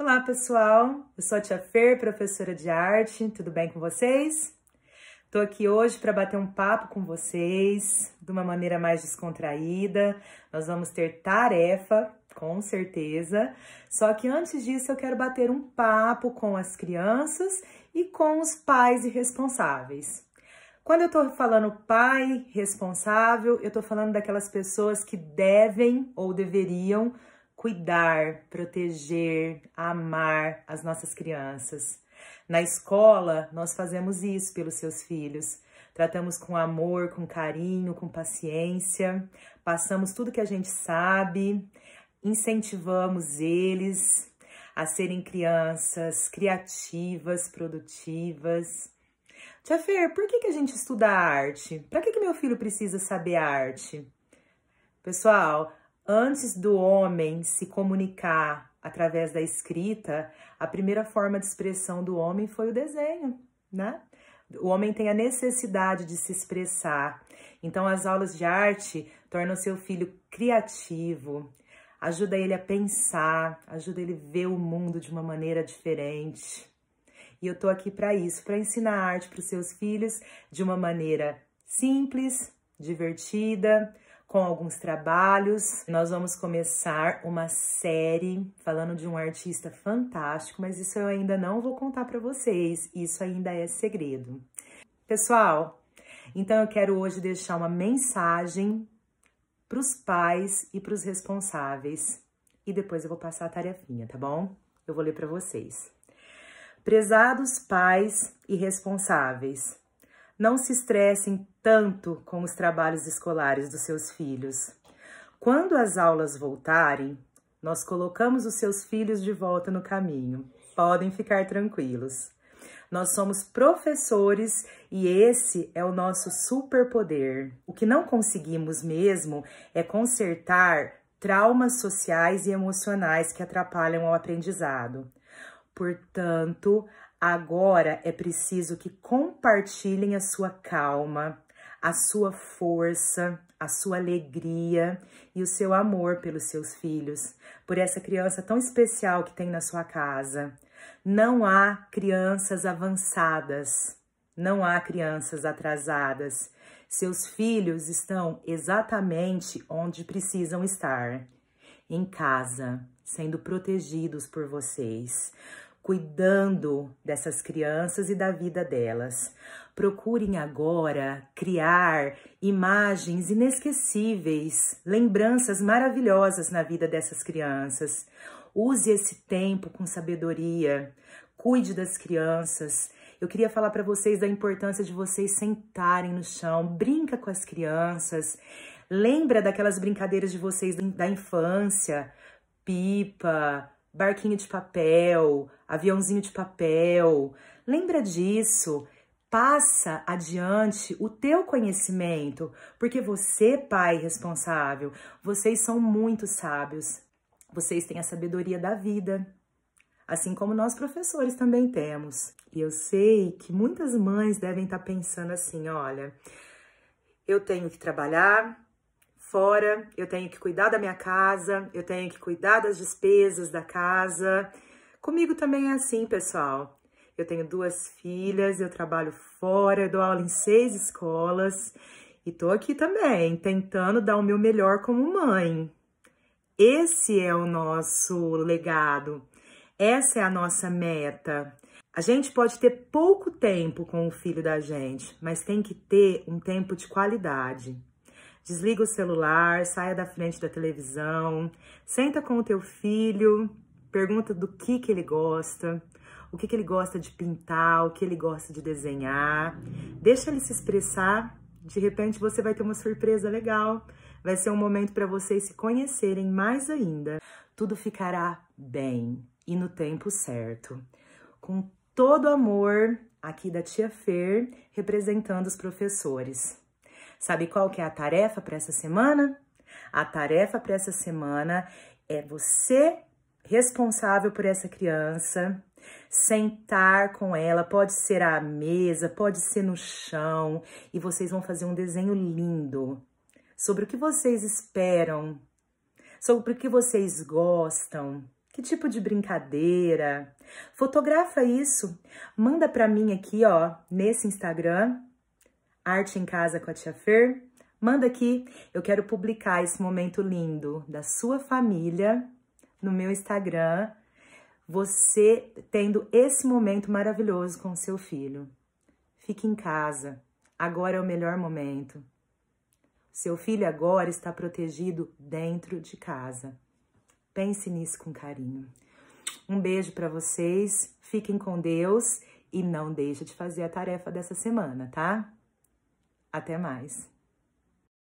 Olá, pessoal. Eu sou a Tia Fer, professora de arte. Tudo bem com vocês? Estou aqui hoje para bater um papo com vocês de uma maneira mais descontraída. Nós vamos ter tarefa, com certeza. Só que antes disso, eu quero bater um papo com as crianças e com os pais e responsáveis. Quando eu estou falando pai responsável, eu estou falando daquelas pessoas que devem ou deveriam cuidar, proteger, amar as nossas crianças. Na escola, nós fazemos isso pelos seus filhos. Tratamos com amor, com carinho, com paciência, passamos tudo que a gente sabe, incentivamos eles a serem crianças criativas, produtivas. Tia Fer, por que, que a gente estuda arte? Para que, que meu filho precisa saber arte? Pessoal, Antes do homem se comunicar através da escrita, a primeira forma de expressão do homem foi o desenho, né? O homem tem a necessidade de se expressar. Então, as aulas de arte tornam seu filho criativo, ajuda ele a pensar, ajuda ele a ver o mundo de uma maneira diferente. E eu tô aqui para isso, para ensinar arte para os seus filhos de uma maneira simples, divertida, com alguns trabalhos. Nós vamos começar uma série falando de um artista fantástico, mas isso eu ainda não vou contar para vocês, isso ainda é segredo. Pessoal, então eu quero hoje deixar uma mensagem para os pais e para os responsáveis. E depois eu vou passar a tarefinha, tá bom? Eu vou ler para vocês. Prezados pais e responsáveis, não se estressem tanto com os trabalhos escolares dos seus filhos. Quando as aulas voltarem, nós colocamos os seus filhos de volta no caminho. Podem ficar tranquilos. Nós somos professores e esse é o nosso superpoder. O que não conseguimos mesmo é consertar traumas sociais e emocionais que atrapalham o aprendizado. Portanto, Agora é preciso que compartilhem a sua calma, a sua força, a sua alegria e o seu amor pelos seus filhos, por essa criança tão especial que tem na sua casa. Não há crianças avançadas, não há crianças atrasadas. Seus filhos estão exatamente onde precisam estar, em casa, sendo protegidos por vocês cuidando dessas crianças e da vida delas. Procurem agora criar imagens inesquecíveis, lembranças maravilhosas na vida dessas crianças. Use esse tempo com sabedoria, cuide das crianças. Eu queria falar para vocês da importância de vocês sentarem no chão, brinca com as crianças, lembra daquelas brincadeiras de vocês da infância, pipa, barquinho de papel, aviãozinho de papel. Lembra disso. Passa adiante o teu conhecimento, porque você, pai responsável, vocês são muito sábios. Vocês têm a sabedoria da vida, assim como nós professores também temos. E eu sei que muitas mães devem estar tá pensando assim, olha, eu tenho que trabalhar, fora, eu tenho que cuidar da minha casa, eu tenho que cuidar das despesas da casa. Comigo também é assim, pessoal. Eu tenho duas filhas, eu trabalho fora, eu dou aula em seis escolas e tô aqui também, tentando dar o meu melhor como mãe. Esse é o nosso legado, essa é a nossa meta. A gente pode ter pouco tempo com o filho da gente, mas tem que ter um tempo de qualidade. Desliga o celular, saia da frente da televisão, senta com o teu filho, pergunta do que, que ele gosta, o que, que ele gosta de pintar, o que ele gosta de desenhar. Deixa ele se expressar, de repente você vai ter uma surpresa legal. Vai ser um momento para vocês se conhecerem mais ainda. Tudo ficará bem e no tempo certo. Com todo amor, aqui da Tia Fer, representando os professores. Sabe qual que é a tarefa para essa semana? A tarefa para essa semana é você responsável por essa criança, sentar com ela, pode ser à mesa, pode ser no chão, e vocês vão fazer um desenho lindo sobre o que vocês esperam, sobre o que vocês gostam, que tipo de brincadeira. Fotografa isso, manda para mim aqui, ó, nesse Instagram, Arte em Casa com a Tia Fer. Manda aqui, eu quero publicar esse momento lindo da sua família no meu Instagram, você tendo esse momento maravilhoso com seu filho. Fique em casa, agora é o melhor momento. Seu filho agora está protegido dentro de casa. Pense nisso com carinho. Um beijo para vocês, fiquem com Deus e não deixe de fazer a tarefa dessa semana, tá? Até mais!